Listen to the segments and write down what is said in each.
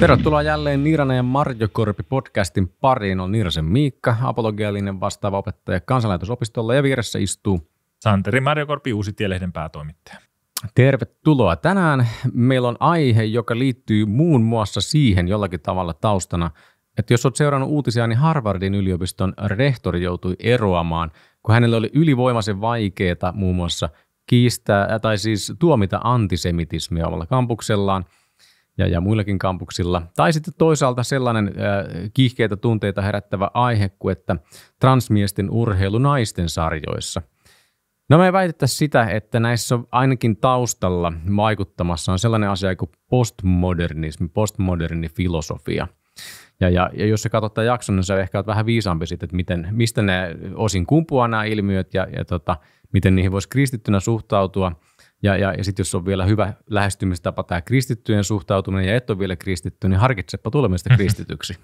Tervetuloa jälleen Niirana ja Marjo Korpi podcastin pariin. On Niirasen Miikka, apologiallinen vastaava opettaja kansanlaitosopistolla ja vieressä istuu Santeri Korpi uusi tielehden päätoimittaja. Tervetuloa. Tänään meillä on aihe, joka liittyy muun muassa siihen jollakin tavalla taustana, että jos olet seurannut uutisia, niin Harvardin yliopiston rehtori joutui eroamaan, kun hänellä oli ylivoimaisen vaikeaa muun muassa kiistää tai siis tuomita antisemitismiä omalla kampuksellaan – ja, ja muillakin kampuksilla. Tai sitten toisaalta sellainen äh, kiihkeitä tunteita herättävä aihe kuin, että transmiesten urheilu naisten sarjoissa. No me väitettä sitä, että näissä on ainakin taustalla vaikuttamassa on sellainen asia kuin postmodernismi, postmoderni filosofia. Ja, ja, ja jos sä katsot tämän jakson, niin sä ehkä oot vähän viisaampi sitten, että miten, mistä ne osin kumpuaa nämä ilmiöt ja, ja tota, miten niihin voisi kristittynä suhtautua – ja, ja, ja sitten jos on vielä hyvä lähestymistapa tämä kristittyjen suhtautuminen ja et ole vielä kristitty, niin harkitsepa tulemista mhm. kristityksi.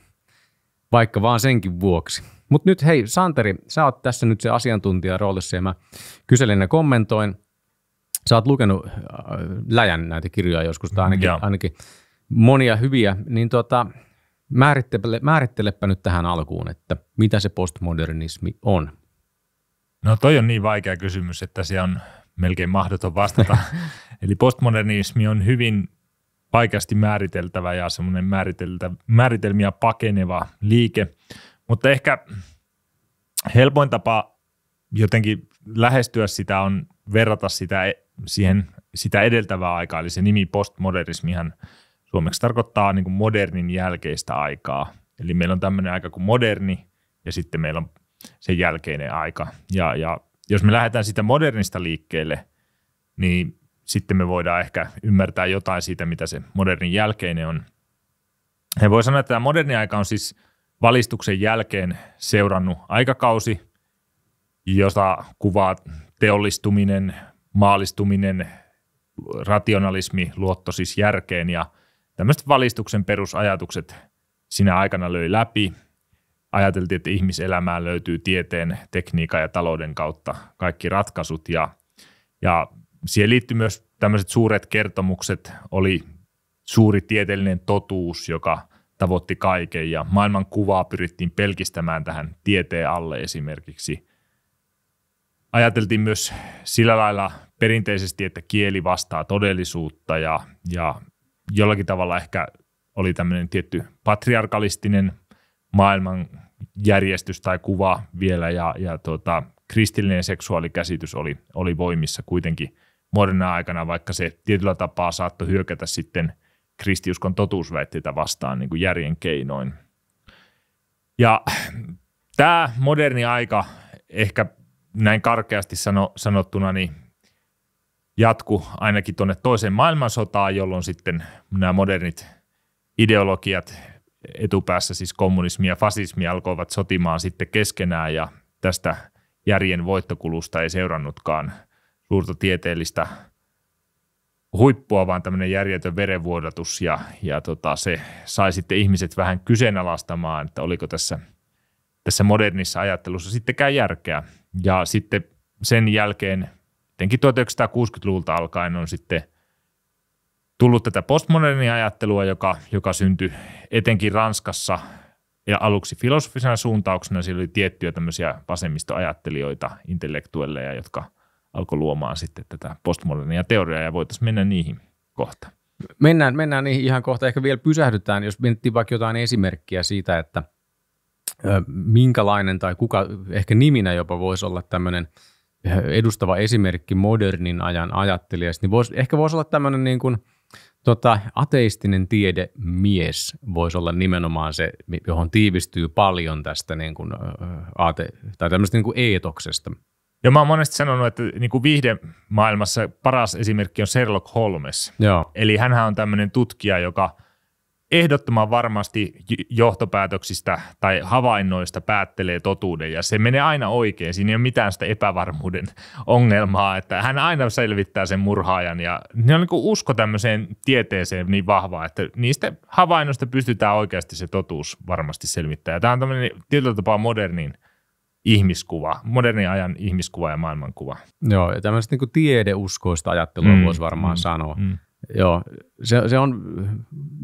Vaikka vaan senkin vuoksi. Mutta nyt hei Santeri, sä oot tässä nyt se asiantuntija roolissa ja mä kyselin ja kommentoin. Sä oot lukenut äh, läjän näitä kirjoja joskus tai ainakin, yeah. ainakin monia hyviä, niin tuota, määrittele, määrittelepä nyt tähän alkuun, että mitä se postmodernismi on. No toi on niin vaikea kysymys, että siellä on melkein mahdoton vastata. Eli postmodernismi on hyvin vaikeasti määriteltävä ja semmoinen määritelmiä pakeneva liike, mutta ehkä helpoin tapa jotenkin lähestyä sitä on verrata sitä e-, siihen sitä edeltävää aikaa, eli se nimi postmodernismihan suomeksi tarkoittaa niin kuin modernin jälkeistä aikaa. Eli meillä on tämmöinen aika kuin moderni ja sitten meillä on sen jälkeinen aika. Ja, ja jos me lähdetään sitä modernista liikkeelle, niin sitten me voidaan ehkä ymmärtää jotain siitä, mitä se modernin jälkeinen on. He voi sanoa, että tämä moderni aika on siis valistuksen jälkeen seurannut aikakausi, jota kuvaa teollistuminen, maalistuminen, rationalismi, luotto siis järkeen ja tämmöiset valistuksen perusajatukset sinä aikana löi läpi – ajateltiin, että ihmiselämään löytyy tieteen, tekniikan ja talouden kautta kaikki ratkaisut ja, ja siihen liittyy myös tämmöiset suuret kertomukset, oli suuri tieteellinen totuus, joka tavoitti kaiken ja maailman kuvaa pyrittiin pelkistämään tähän tieteen alle esimerkiksi. Ajateltiin myös sillä lailla perinteisesti, että kieli vastaa todellisuutta ja, ja jollakin tavalla ehkä oli tämmöinen tietty patriarkalistinen maailman järjestys tai kuva vielä ja, ja tota, kristillinen seksuaalikäsitys oli, oli voimissa kuitenkin moderna aikana, vaikka se tietyllä tapaa saattoi hyökätä sitten kristiuskon totuusväitteitä vastaan niin kuin järjen keinoin. Ja tämä moderni aika ehkä näin karkeasti sano, sanottuna niin jatku ainakin tuonne toiseen maailmansotaan, jolloin sitten nämä modernit ideologiat etupäässä siis kommunismi ja fasismi alkoivat sotimaan sitten keskenään ja tästä järjen voittokulusta ei seurannutkaan suurta tieteellistä huippua, vaan tämmöinen järjetön verenvuodatus ja, ja tota, se sai sitten ihmiset vähän kyseenalaistamaan, että oliko tässä, tässä modernissa ajattelussa sittenkään järkeä. Ja sitten sen jälkeen, etenkin 1960-luvulta alkaen on sitten – tullut tätä postmodernia ajattelua, joka, joka syntyi etenkin Ranskassa ja aluksi filosofisena suuntauksena. Siellä oli tiettyjä tämmöisiä vasemmistoajattelijoita, intellektuelleja, jotka alkoi luomaan sitten tätä postmodernia teoriaa ja voitaisiin mennä niihin kohta. Mennään, mennään niihin ihan kohta. Ehkä vielä pysähdytään, jos mietittiin vaikka jotain esimerkkiä siitä, että minkälainen tai kuka ehkä niminä jopa voisi olla tämmöinen eh, edustava esimerkki modernin ajan ajattelijasta, niin vois, ehkä voisi olla tämmöinen niin kuin – Tota, ateistinen tiedemies voisi olla nimenomaan se, johon tiivistyy paljon tästä niin kuin, ate- tai tämmöistä niin kuin eetoksesta. Ja mä oon monesti sanonut, että niin kuin viihdemaailmassa paras esimerkki on Sherlock Holmes. Joo. Eli hän on tämmöinen tutkija, joka – ehdottoman varmasti johtopäätöksistä tai havainnoista päättelee totuuden ja se menee aina oikein. Siinä ei ole mitään sitä epävarmuuden ongelmaa, että hän aina selvittää sen murhaajan ja ne on niin usko tämmöiseen tieteeseen niin vahvaa, että niistä havainnoista pystytään oikeasti se totuus varmasti selvittämään. Tämä on tämmöinen tietyllä tapaa modernin ihmiskuva, modernin ajan ihmiskuva ja maailmankuva. Joo, ja tämmöistä niin tiedeuskoista ajattelua mm, voisi varmaan mm, sanoa. Mm. Joo, se, se on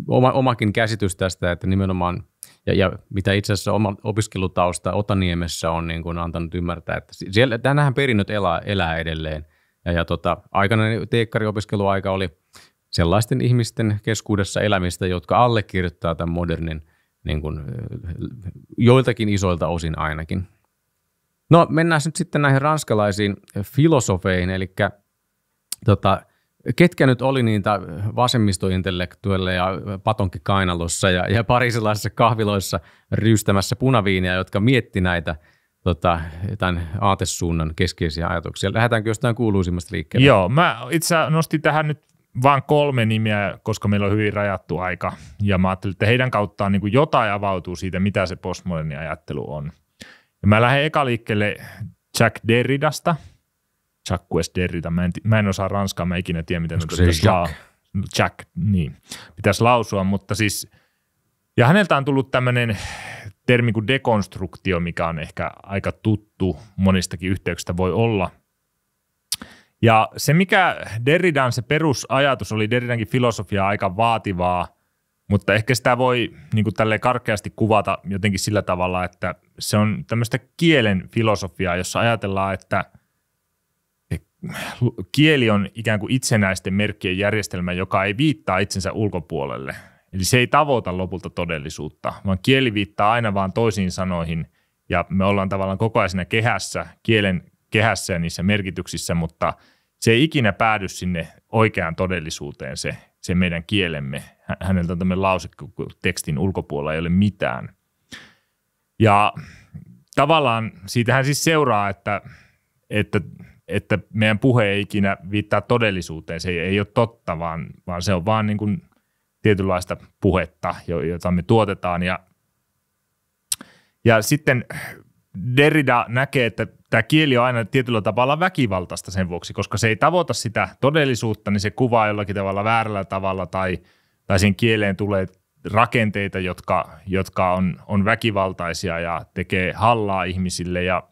oma, omakin käsitys tästä, että nimenomaan, ja, ja mitä itse asiassa oma opiskelutausta Otaniemessä on niin kuin antanut ymmärtää, että siellä, tänähän perinnöt elää, elää edelleen. Ja, ja tota, aikana niin teekkariopiskeluaika oli sellaisten ihmisten keskuudessa elämistä, jotka allekirjoittaa tämän modernin niin kuin, joiltakin isoilta osin ainakin. No mennään nyt sitten näihin ranskalaisiin filosofeihin, eli tota, ketkä nyt oli niitä patonki patonkikainalossa ja, ja parisilaisissa kahviloissa ryystämässä punaviiniä, jotka mietti näitä tota, tämän aatesuunnan keskeisiä ajatuksia. Lähdetäänkö jostain kuuluisimmasta liikkeelle? Joo, mä itse nostin tähän nyt vain kolme nimeä, koska meillä on hyvin rajattu aika, ja mä ajattelin, että heidän kauttaan niin jotain avautuu siitä, mitä se postmoderni ajattelu on. Ja mä lähden eka liikkeelle Jack Derridasta – Jacques Derrida. Mä en, mä en osaa ranskaa, mä ikinä tiedä, miten Onko se Jack? La- Jack, niin. Pitäisi lausua, mutta siis... Ja häneltä on tullut tämmöinen termi kuin dekonstruktio, mikä on ehkä aika tuttu, monistakin yhteyksistä voi olla. Ja se, mikä Derridan se perusajatus oli, Derridankin filosofia aika vaativaa, mutta ehkä sitä voi niin kuin karkeasti kuvata jotenkin sillä tavalla, että se on tämmöistä kielen filosofiaa, jossa ajatellaan, että – kieli on ikään kuin itsenäisten merkkien järjestelmä, joka ei viittaa itsensä ulkopuolelle. Eli se ei tavoita lopulta todellisuutta, vaan kieli viittaa aina vaan toisiin sanoihin ja me ollaan tavallaan koko ajan siinä kehässä, kielen kehässä ja niissä merkityksissä, mutta se ei ikinä päädy sinne oikeaan todellisuuteen se, se meidän kielemme. Häneltä on tämmöinen lause, kun tekstin ulkopuolella ei ole mitään. Ja tavallaan siitähän siis seuraa, että, että että meidän puhe ei ikinä viittaa todellisuuteen, se ei, ole totta, vaan, vaan se on vaan niin kuin tietynlaista puhetta, jota me tuotetaan. Ja, ja sitten Derrida näkee, että tämä kieli on aina tietyllä tavalla väkivaltaista sen vuoksi, koska se ei tavoita sitä todellisuutta, niin se kuvaa jollakin tavalla väärällä tavalla tai, tai siihen kieleen tulee rakenteita, jotka, jotka on, on väkivaltaisia ja tekee hallaa ihmisille ja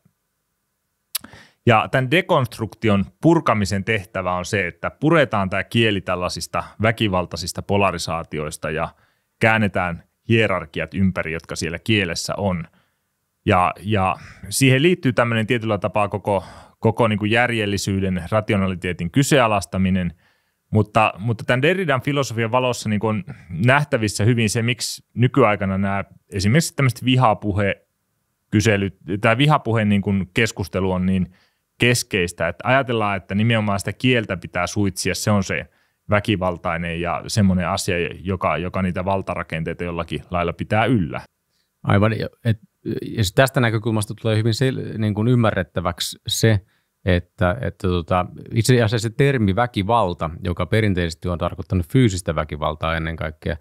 ja tämän dekonstruktion purkamisen tehtävä on se, että puretaan tämä kieli tällaisista väkivaltaisista polarisaatioista ja käännetään hierarkiat ympäri, jotka siellä kielessä on. Ja, ja siihen liittyy tämmöinen tietyllä tapaa koko, koko niin kuin järjellisyyden, rationaliteetin kyseenalaistaminen, mutta, mutta tämän Derridan filosofian valossa niin on nähtävissä hyvin se, miksi nykyaikana nämä esimerkiksi tämmöiset vihapuhe kyselyt, tämä vihapuheen niin kuin keskustelu on niin – keskeistä. Että ajatellaan, että nimenomaan sitä kieltä pitää suitsia, se on se väkivaltainen ja semmoinen asia, joka, joka niitä valtarakenteita jollakin lailla pitää yllä. Aivan, et, ja tästä näkökulmasta tulee hyvin se, niin kuin ymmärrettäväksi se, että, että tota, itse asiassa se termi väkivalta, joka perinteisesti on tarkoittanut fyysistä väkivaltaa ennen kaikkea,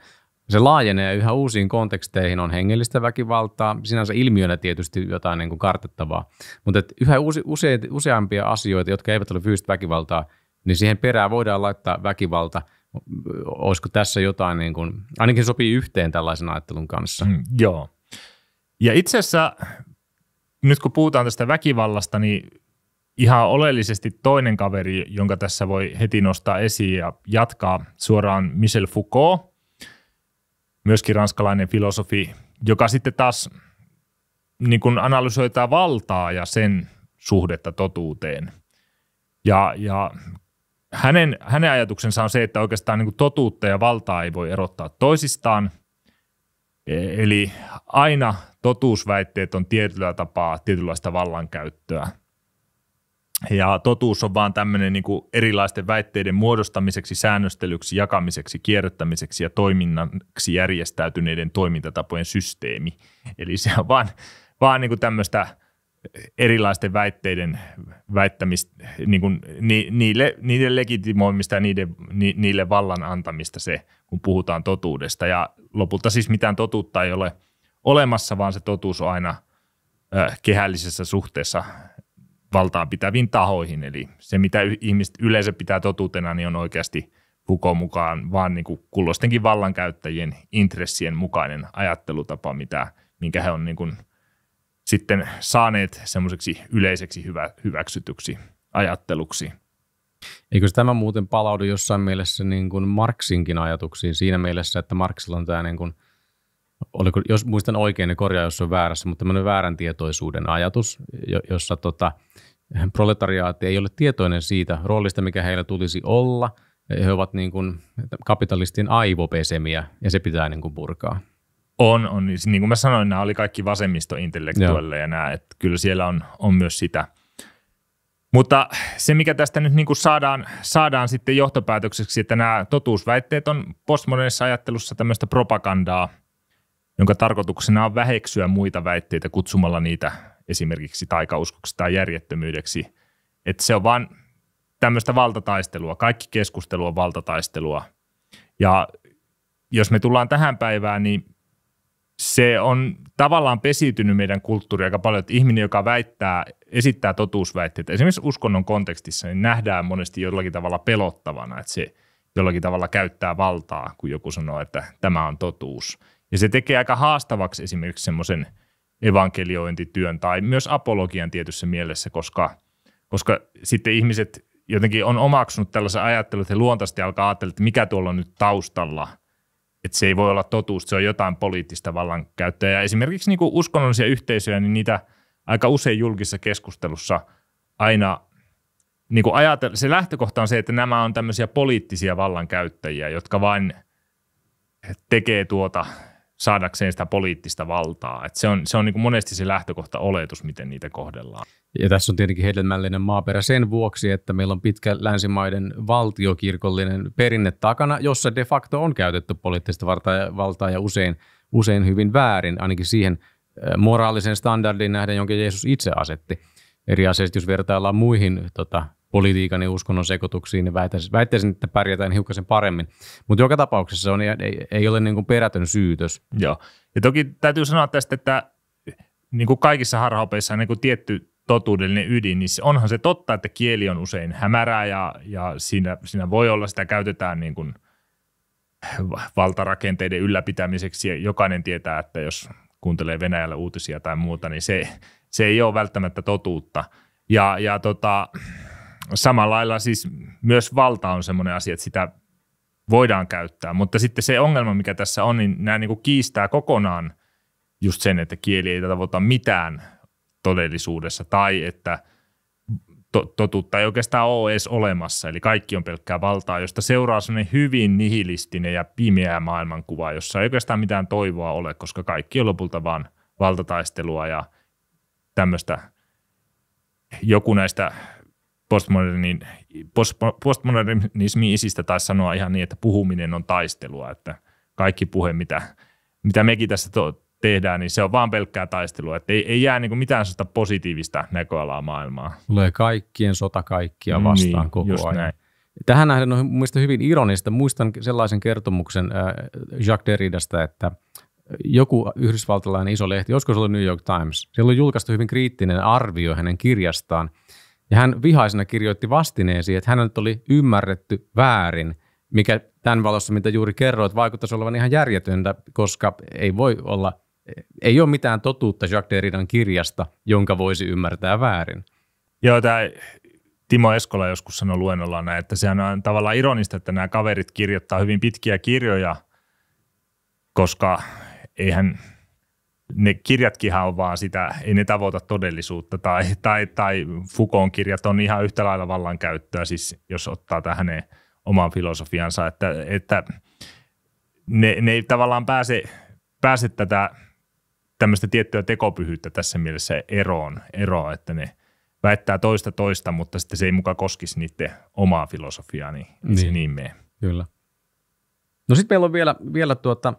se laajenee yhä uusiin konteksteihin, on hengellistä väkivaltaa, sinänsä ilmiönä tietysti jotain niin kuin kartettavaa, mutta että yhä uusi, use, useampia asioita, jotka eivät ole fyysistä väkivaltaa, niin siihen perään voidaan laittaa väkivalta. Olisiko tässä jotain, niin kuin, ainakin sopii yhteen tällaisen ajattelun kanssa. Mm, joo. Ja itse asiassa nyt kun puhutaan tästä väkivallasta, niin ihan oleellisesti toinen kaveri, jonka tässä voi heti nostaa esiin ja jatkaa suoraan Michel Foucault, myöskin ranskalainen filosofi, joka sitten taas niin kuin analysoi tämä valtaa ja sen suhdetta totuuteen. Ja, ja hänen, hänen ajatuksensa on se, että oikeastaan niin kuin totuutta ja valtaa ei voi erottaa toisistaan. E, eli aina totuusväitteet on tietyllä tapaa tietynlaista vallankäyttöä – ja totuus on vaan tämmöinen niin kuin erilaisten väitteiden muodostamiseksi, säännöstelyksi, jakamiseksi, kierrättämiseksi ja toiminnaksi järjestäytyneiden toimintatapojen systeemi. Eli se on vaan, vaan niin kuin tämmöistä erilaisten väitteiden väittämistä, niin kuin ni, niille, niiden legitimoimista ja niiden, ni, niille vallan antamista se, kun puhutaan totuudesta. Ja lopulta siis mitään totuutta ei ole olemassa, vaan se totuus on aina – kehällisessä suhteessa valtaa pitäviin tahoihin. Eli se, mitä ihmiset yleensä pitää totuutena, niin on oikeasti Foucault mukaan vaan niin kuin kulloistenkin vallankäyttäjien intressien mukainen ajattelutapa, mitä, minkä he on niin kuin sitten saaneet semmoiseksi yleiseksi hyvä, hyväksytyksi ajatteluksi. Eikö tämä muuten palaudu jossain mielessä niin kuin Marksinkin ajatuksiin siinä mielessä, että Marksilla on tämä niin kuin – oliko, jos muistan oikein, niin korjaa, jos on väärässä, mutta tämmöinen väärän tietoisuuden ajatus, jossa tota, proletariaatti ei ole tietoinen siitä roolista, mikä heillä tulisi olla. He ovat niin kuin kapitalistin aivopesemiä ja se pitää niin kuin purkaa. On, on. Siis niin kuin mä sanoin, nämä oli kaikki ja nämä, että kyllä siellä on, on myös sitä. Mutta se, mikä tästä nyt niin kuin saadaan, saadaan sitten johtopäätökseksi, että nämä totuusväitteet on postmodernissa ajattelussa tämmöistä propagandaa – jonka tarkoituksena on väheksyä muita väitteitä kutsumalla niitä esimerkiksi taikauskoksi tai järjettömyydeksi. Että se on vain tämmöistä valtataistelua. Kaikki keskustelu on valtataistelua. Ja jos me tullaan tähän päivään, niin se on tavallaan pesiytynyt meidän kulttuuri aika paljon, että ihminen, joka väittää, esittää totuusväitteitä, esimerkiksi uskonnon kontekstissa, niin nähdään monesti jollakin tavalla pelottavana, että se jollakin tavalla käyttää valtaa, kun joku sanoo, että tämä on totuus. Ja niin se tekee aika haastavaksi esimerkiksi semmoisen evankeliointityön tai myös apologian tietyssä mielessä, koska, koska sitten ihmiset jotenkin on omaksunut tällaisen ajattelun, että he luontaisesti alkaa ajatella, että mikä tuolla on nyt taustalla. Että se ei voi olla totuus, se on jotain poliittista vallankäyttöä. Ja esimerkiksi niin kuin uskonnollisia yhteisöjä, niin niitä aika usein julkisessa keskustelussa aina niin kuin ajatel- se lähtökohta on se, että nämä on tämmöisiä poliittisia vallankäyttäjiä, jotka vain tekee tuota saadakseen sitä poliittista valtaa. Et se on, se on niin kuin monesti se lähtökohta oletus, miten niitä kohdellaan. Ja tässä on tietenkin hedelmällinen maaperä sen vuoksi, että meillä on pitkä länsimaiden valtiokirkollinen perinne takana, jossa de facto on käytetty poliittista valtaa ja usein, usein hyvin väärin, ainakin siihen eh, moraalisen standardiin nähden, jonka Jeesus itse asetti. Eri asioista, jos vertaillaan muihin tota, politiikan ja uskonnon sekoituksiin, niin väittäisin, väittäisin että pärjätään hiukkasen paremmin. Mutta joka tapauksessa se on, ei, ei ole niin kuin perätön syytös. Joo. Ja toki täytyy sanoa tästä, että niin kuin kaikissa harhaopeissa on niin kuin tietty totuudellinen ydin, niin onhan se totta, että kieli on usein hämärää ja, ja siinä, siinä voi olla, sitä käytetään niin kuin valtarakenteiden ylläpitämiseksi ja jokainen tietää, että jos kuuntelee Venäjällä uutisia tai muuta, niin se, se ei ole välttämättä totuutta. Ja, ja tota, samalla lailla siis myös valta on semmoinen asia, että sitä voidaan käyttää, mutta sitten se ongelma, mikä tässä on, niin nämä niin kuin kiistää kokonaan just sen, että kieli ei tavoita mitään todellisuudessa tai että to- totuutta ei oikeastaan ole edes olemassa, eli kaikki on pelkkää valtaa, josta seuraa semmoinen hyvin nihilistinen ja pimeä maailmankuva, jossa ei oikeastaan mitään toivoa ole, koska kaikki on lopulta vaan valtataistelua ja tämmöistä joku näistä postmodernin, post, postmodernismi isistä taisi sanoa ihan niin, että puhuminen on taistelua, että kaikki puhe, mitä, mitä mekin tässä to, tehdään, niin se on vaan pelkkää taistelua, että ei, ei jää niin kuin mitään sellaista positiivista näköalaa maailmaa. Tulee kaikkien sota kaikkia niin, vastaan niin, koko ajan. Näin. Tähän nähden on mielestäni hyvin ironista. Muistan sellaisen kertomuksen äh, Jacques Derridasta, että joku yhdysvaltalainen iso lehti, joskus oli New York Times, siellä oli julkaistu hyvin kriittinen arvio hänen kirjastaan, ja hän vihaisena kirjoitti vastineesi, että hänet oli ymmärretty väärin, mikä tämän valossa, mitä juuri kerroit, vaikuttaisi olevan ihan järjetöntä, koska ei voi olla, ei ole mitään totuutta Jacques Derridan kirjasta, jonka voisi ymmärtää väärin. Joo, tämä Timo Eskola joskus sanoi luennolla, että sehän on tavallaan ironista, että nämä kaverit kirjoittaa hyvin pitkiä kirjoja, koska eihän, ne kirjatkinhan on vaan sitä, ei ne tavoita todellisuutta, tai, tai, tai Fukon kirjat on ihan yhtä lailla vallankäyttöä, siis jos ottaa tähän hänen oman filosofiansa, että, että ne, ne ei tavallaan pääse, pääse tätä tämmöistä tiettyä tekopyhyyttä tässä mielessä eroon, eroon, että ne väittää toista toista, mutta sitten se ei muka koskisi niiden omaa filosofiaa, niin, niin. se niin menee. Kyllä. No sitten meillä on vielä, vielä tuota,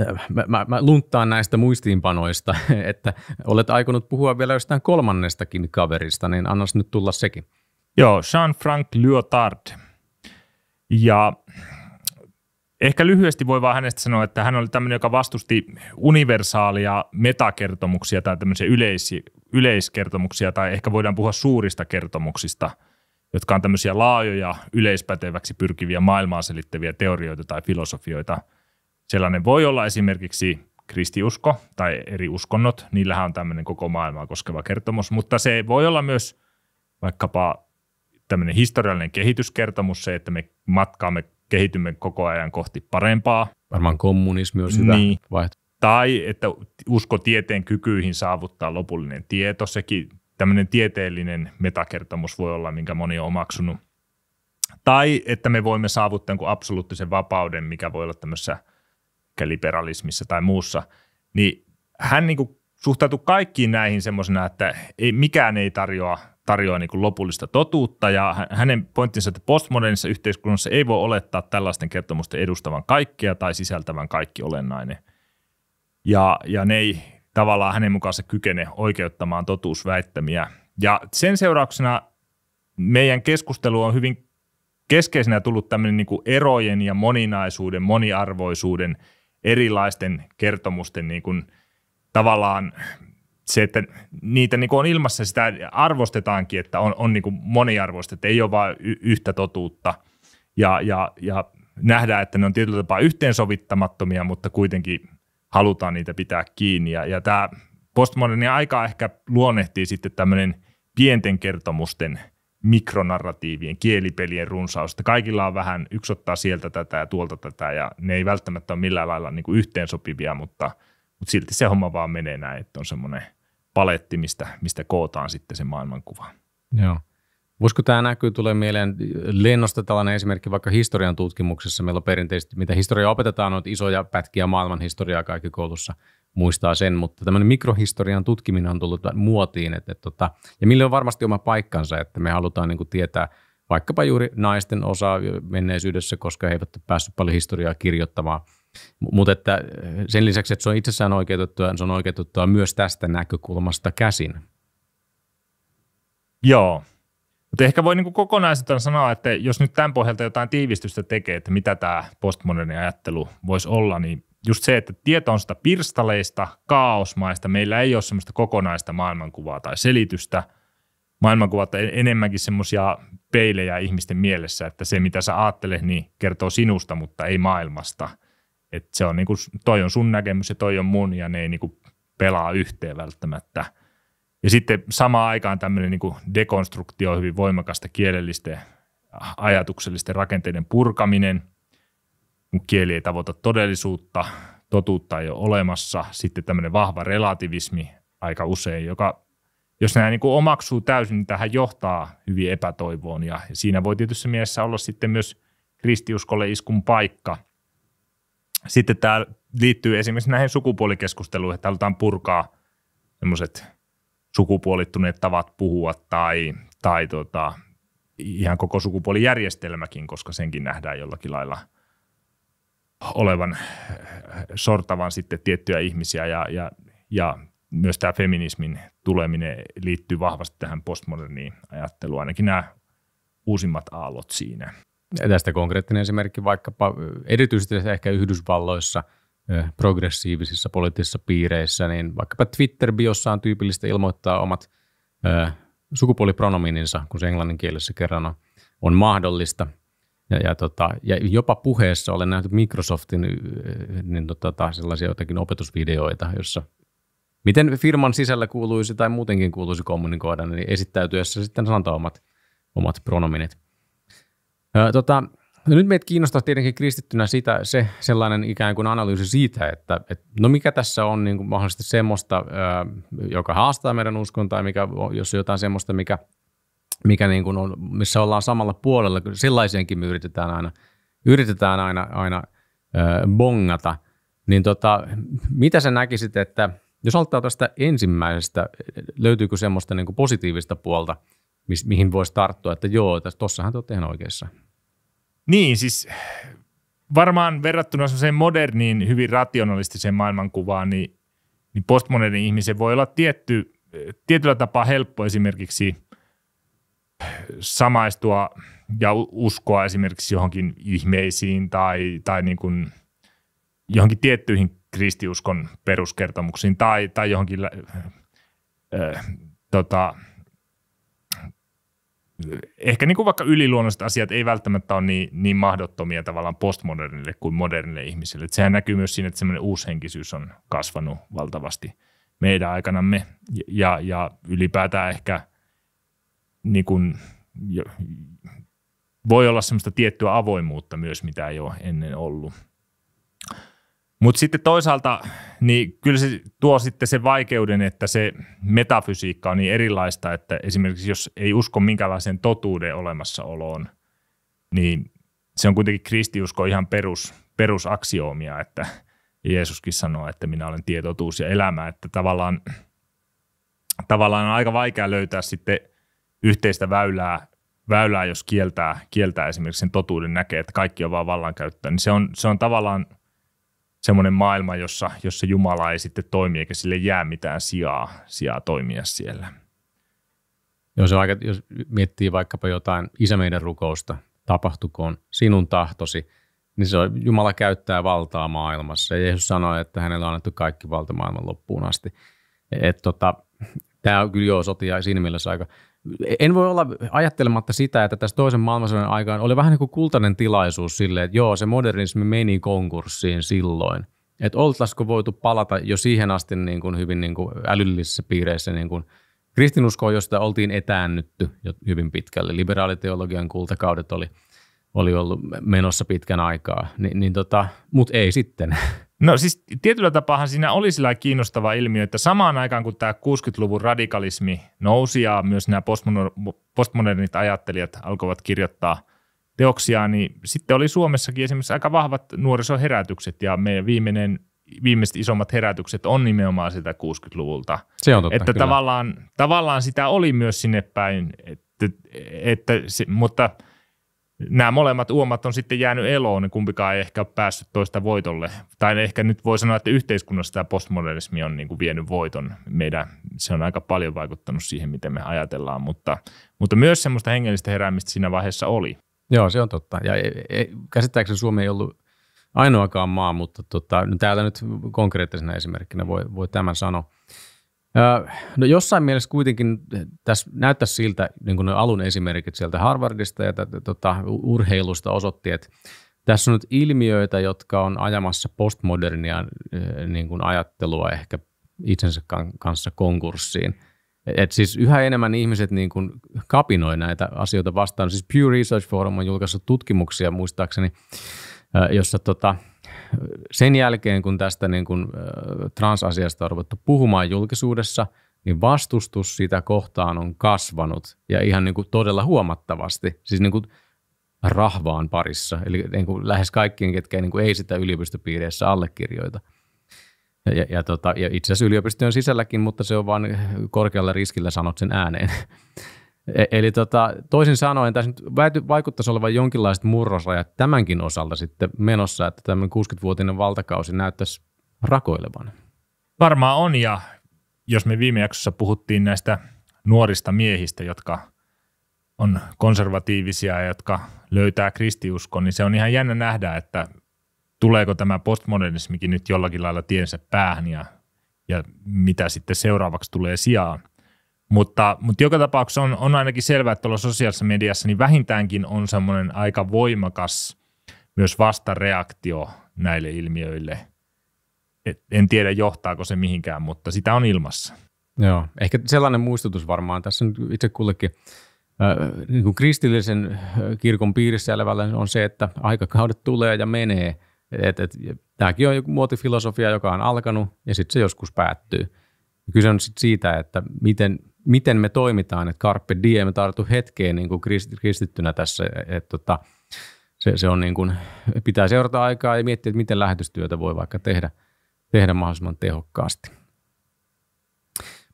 Äh, mä, mä, mä lunttaan näistä muistiinpanoista, että olet aikonut puhua vielä jostain kolmannestakin kaverista, niin annas nyt tulla sekin. Joo, jean Frank Lyotard. Ja ehkä lyhyesti voi vaan hänestä sanoa, että hän oli tämmöinen, joka vastusti universaalia metakertomuksia tai tämmöisiä yleis, yleiskertomuksia, tai ehkä voidaan puhua suurista kertomuksista, jotka on tämmöisiä laajoja yleispäteväksi pyrkiviä maailmaa selittäviä teorioita tai filosofioita – Sellainen voi olla esimerkiksi kristiusko tai eri uskonnot, niillähän on tämmöinen koko maailmaa koskeva kertomus, mutta se voi olla myös vaikkapa tämmöinen historiallinen kehityskertomus, se, että me matkaamme, kehitymme koko ajan kohti parempaa. Varmaan kommunismi on hyvä niin. vaihtoehto. Tai että usko tieteen kykyihin saavuttaa lopullinen tieto, sekin tämmöinen tieteellinen metakertomus voi olla, minkä moni on omaksunut. Tai että me voimme saavuttaa absoluuttisen vapauden, mikä voi olla tämmöisessä – ehkä liberalismissa tai muussa, niin hän niin kuin suhtautui kaikkiin näihin semmoisena, että ei, mikään ei tarjoa, tarjoa niin kuin lopullista totuutta ja hänen pointtinsa, että postmodernissa yhteiskunnassa ei voi olettaa tällaisten kertomusten edustavan kaikkea tai sisältävän kaikki olennainen. Ja, ja ne ei tavallaan hänen mukaansa kykene oikeuttamaan totuusväittämiä. Ja sen seurauksena meidän keskustelu on hyvin keskeisenä tullut tämmöinen niin kuin erojen ja moninaisuuden, moniarvoisuuden – erilaisten kertomusten niin kuin, tavallaan se, että niitä niin kuin on ilmassa, sitä arvostetaankin, että on, on niin kuin moniarvoista, että ei ole vain y- yhtä totuutta. Ja, ja, ja nähdään, että ne on tietyllä tapaa yhteensovittamattomia, mutta kuitenkin halutaan niitä pitää kiinni. Ja, ja tämä postmoderni aika ehkä luonnehtii sitten tämmöinen pienten kertomusten – mikronarratiivien, kielipelien runsaus, että kaikilla on vähän, yksi ottaa sieltä tätä ja tuolta tätä, ja ne ei välttämättä ole millään lailla niin yhteensopivia, mutta, mutta silti se homma vaan menee näin, että on semmoinen paletti, mistä, mistä kootaan sitten se maailmankuva. Joo. Voisiko tämä näkyy, tulee mieleen lennosta tällainen esimerkki vaikka historian tutkimuksessa. Meillä on perinteisesti, mitä historiaa opetetaan, on isoja pätkiä maailman historiaa kaikki koulussa – muistaa sen, mutta tämmöinen mikrohistorian tutkiminen on tullut muotiin, että, että, että, tota, ja millä on varmasti oma paikkansa, että me halutaan niin kuin tietää vaikkapa juuri naisten osaa menneisyydessä, koska he eivät ole päässyt paljon historiaa kirjoittamaan. Mutta että eh, sen lisäksi, että se on itsessään oikeutettua, se on oikeutettua myös tästä näkökulmasta käsin. Joo. Mutta ehkä voi niinku kokonaisuutena sanoa, että jos nyt tämän pohjalta jotain tiivistystä tekee, että mitä tämä postmoderni ajattelu voisi olla, niin just se, että tieto on sitä pirstaleista, kaosmaista, meillä ei ole semmoista kokonaista maailmankuvaa tai selitystä. Maailmankuvat on enemmänkin semmoisia peilejä ihmisten mielessä, että se mitä sä ajattelet, niin kertoo sinusta, mutta ei maailmasta. Et se on niinku, toi on sun näkemys ja toi on mun ja ne ei niinku pelaa yhteen välttämättä. Ja sitten samaan aikaan tämmöinen niinku dekonstruktio hyvin voimakasta kielellisten ajatuksellisten rakenteiden purkaminen – kun kieli ei tavoita todellisuutta, totuutta ei ole olemassa, sitten tämmöinen vahva relativismi aika usein, joka jos nämä niin omaksuu täysin, niin tähän johtaa hyvin epätoivoon ja, siinä voi tietyssä mielessä olla sitten myös kristiuskolle iskun paikka. Sitten tämä liittyy esimerkiksi näihin sukupuolikeskusteluihin, että halutaan purkaa semmoiset sukupuolittuneet tavat puhua tai, tai tota, ihan koko sukupuolijärjestelmäkin, koska senkin nähdään jollakin lailla – olevan äh, sortavan sitten tiettyjä ihmisiä ja, ja, ja myös tämä feminismin tuleminen liittyy vahvasti tähän postmoderniin ajatteluun, ainakin nämä uusimmat aallot siinä. Ja tästä konkreettinen esimerkki vaikkapa äh, erityisesti ehkä Yhdysvalloissa äh, progressiivisissa poliittisissa piireissä, niin vaikkapa Twitter-biossa on tyypillistä ilmoittaa omat sukupuolipronominsa, kun se englannin kielessä kerran on, on mahdollista. Ja, ja, tota, ja jopa puheessa olen nähnyt Microsoftin niin, tota, sellaisia jotakin opetusvideoita, jossa miten firman sisällä kuuluisi tai muutenkin kuuluisi kommunikoida, niin esittäytyessä sitten sanotaan omat, omat pronominit. Ö, tota, no nyt meitä kiinnostaa tietenkin kristittynä sitä, se sellainen ikään kuin analyysi siitä, että että no mikä tässä on niin kuin mahdollisesti semmoista, joka haastaa meidän uskontaa, mikä, jos jotain semmoista, mikä – mikä niin kuin on, missä ollaan samalla puolella. Sellaisienkin me yritetään aina, yritetään aina, aina bongata. Niin tota, mitä sä näkisit, että jos aloittaa tästä ensimmäisestä, löytyykö semmoista niin kuin positiivista puolta, mihin voisi tarttua, että joo, tuossahan te olette ihan oikeassa. Niin, siis varmaan verrattuna sen moderniin, hyvin rationalistiseen maailmankuvaan, niin, niin postmodernin ihmisen voi olla tietty, tietyllä tapaa helppo esimerkiksi – samaistua ja uskoa esimerkiksi johonkin ihmeisiin tai, tai niin kuin johonkin tiettyihin kristiuskon peruskertomuksiin tai, tai johonkin äh, tota, ehkä niin kuin vaikka yliluonnolliset asiat ei välttämättä ole niin, niin mahdottomia tavallaan postmodernille kuin modernille ihmiselle. Että sehän näkyy myös siinä, että semmoinen uushenkisyys on kasvanut valtavasti meidän aikanamme ja, ja ylipäätään ehkä niin kuin, voi olla semmoista tiettyä avoimuutta myös, mitä ei ole ennen ollut. Mutta sitten toisaalta, niin kyllä se tuo sitten sen vaikeuden, että se metafysiikka on niin erilaista, että esimerkiksi jos ei usko minkälaisen totuuden olemassaoloon, niin se on kuitenkin kristiusko ihan perus, perusaksioomia, että Jeesuskin sanoo, että minä olen tietotuus ja elämä, että tavallaan, tavallaan on aika vaikea löytää sitten yhteistä väylää, väylää jos kieltää, kieltää esimerkiksi sen totuuden näkee, että kaikki on vaan vallankäyttöä, niin se on, se on tavallaan semmoinen maailma, jossa, jossa Jumala ei sitten toimi eikä sille jää mitään sijaa, sijaa toimia siellä. Jos, aika, jos miettii vaikkapa jotain isä meidän rukousta, tapahtukoon sinun tahtosi, niin se on, Jumala käyttää valtaa maailmassa. Ja Jeesus sanoi, että hänellä on annettu kaikki valta maailman loppuun asti. tota, Tämä on kyllä joo sotia siinä mielessä aika en voi olla ajattelematta sitä, että tässä toisen maailmansodan aikaan oli vähän niin kuin kultainen tilaisuus sille, että joo, se modernismi meni konkurssiin silloin. Että oltaisiko voitu palata jo siihen asti niin kuin hyvin niin kuin älyllisissä piireissä niin kuin kristinuskoon, josta oltiin etäännytty jo hyvin pitkälle. Liberaaliteologian kultakaudet oli – oli ollut menossa pitkän aikaa, Ni, niin tota, mutta ei sitten. No siis tietyllä tapaa siinä oli sillä kiinnostava ilmiö, että samaan aikaan kun tämä 60-luvun radikalismi nousi ja myös nämä postmodernit ajattelijat alkoivat kirjoittaa teoksia, niin sitten oli Suomessakin esimerkiksi aika vahvat nuorisoherätykset ja meidän viimeinen viimeiset isommat herätykset on nimenomaan sitä 60-luvulta. Se on totta, Että kyllä. tavallaan, tavallaan sitä oli myös sinne päin, että, että se, mutta – nämä molemmat uomat on sitten jäänyt eloon, niin kumpikaan ei ehkä ole päässyt toista voitolle. Tai ehkä nyt voi sanoa, että yhteiskunnassa tämä postmodernismi on niin kuin vienyt voiton. Meidän, se on aika paljon vaikuttanut siihen, miten me ajatellaan, mutta, mutta myös semmoista hengellistä heräämistä siinä vaiheessa oli. Joo, se on totta. Ja e, e, käsittääkseni Suomi ei ollut ainoakaan maa, mutta tota, no täällä nyt konkreettisena esimerkkinä voi, voi tämän sanoa. No jossain mielessä kuitenkin tässä näyttäisi siltä, niin kuin alun esimerkit sieltä Harvardista ja tota, urheilusta osoitti, että tässä on nyt ilmiöitä, jotka on ajamassa postmodernia niin kuin ajattelua ehkä itsensä kanssa konkurssiin. Et siis yhä enemmän ihmiset niin kuin kapinoi näitä asioita vastaan. Siis Pew Research Forum on julkaissut tutkimuksia muistaakseni, jossa tota, sen jälkeen, kun tästä niin kuin, transasiasta on ruvettu puhumaan julkisuudessa, niin vastustus sitä kohtaan on kasvanut ja ihan niin kuin todella huomattavasti. Siis niin kuin rahvaan parissa, eli niin kuin lähes kaikkien, ketkä niin kuin ei sitä yliopistopiireissä allekirjoita. Ja, ja, ja, tota, ja itse asiassa yliopistojen sisälläkin, mutta se on vain korkealla riskillä sanot sen ääneen. E-, eli tota, toisin sanoen tässä nyt vaikuttaisi olevan jonkinlaiset murrosrajat tämänkin osalta sitten menossa, että tämmöinen 60-vuotinen valtakausi näyttäisi rakoilevan. Varmaan on ja jos me viime jaksossa puhuttiin näistä nuorista miehistä, jotka on konservatiivisia ja jotka löytää kristiuskon, niin se on ihan jännä nähdä, että tuleeko tämä postmodernismikin nyt jollakin lailla tiensä päähän ja, ja mitä sitten seuraavaksi tulee sijaan – mutta, mutta joka tapauksessa on, on ainakin selvää, että tuolla sosiaalisessa mediassa niin vähintäänkin on semmoinen aika voimakas myös vastareaktio näille ilmiöille. Et en tiedä, johtaako se mihinkään, mutta sitä on ilmassa. Joo, ehkä sellainen muistutus varmaan tässä nyt itse kullekin äh, niin kuin kristillisen kirkon piirissä elävällä on se, että aikakaudet tulee ja menee. Et, et, tämäkin on joku muotifilosofia, joka on alkanut ja sitten se joskus päättyy. Kyse on sit siitä, että miten miten me toimitaan, että carpe diem, me tartu hetkeen niin kuin kristittynä tässä, että tota, se, se on niin kuin, pitää seurata aikaa ja miettiä, että miten lähetystyötä voi vaikka tehdä, tehdä mahdollisimman tehokkaasti.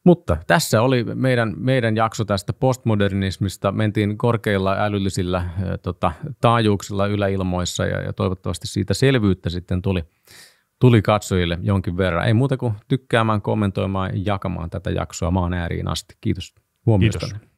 Mutta tässä oli meidän, meidän jakso tästä postmodernismista. Mentiin korkeilla älyllisillä tota, taajuuksilla yläilmoissa ja, ja toivottavasti siitä selvyyttä sitten tuli tuli katsojille jonkin verran. Ei muuta kuin tykkäämään, kommentoimaan ja jakamaan tätä jaksoa maan ääriin asti. Kiitos huomiosta. Kiitos.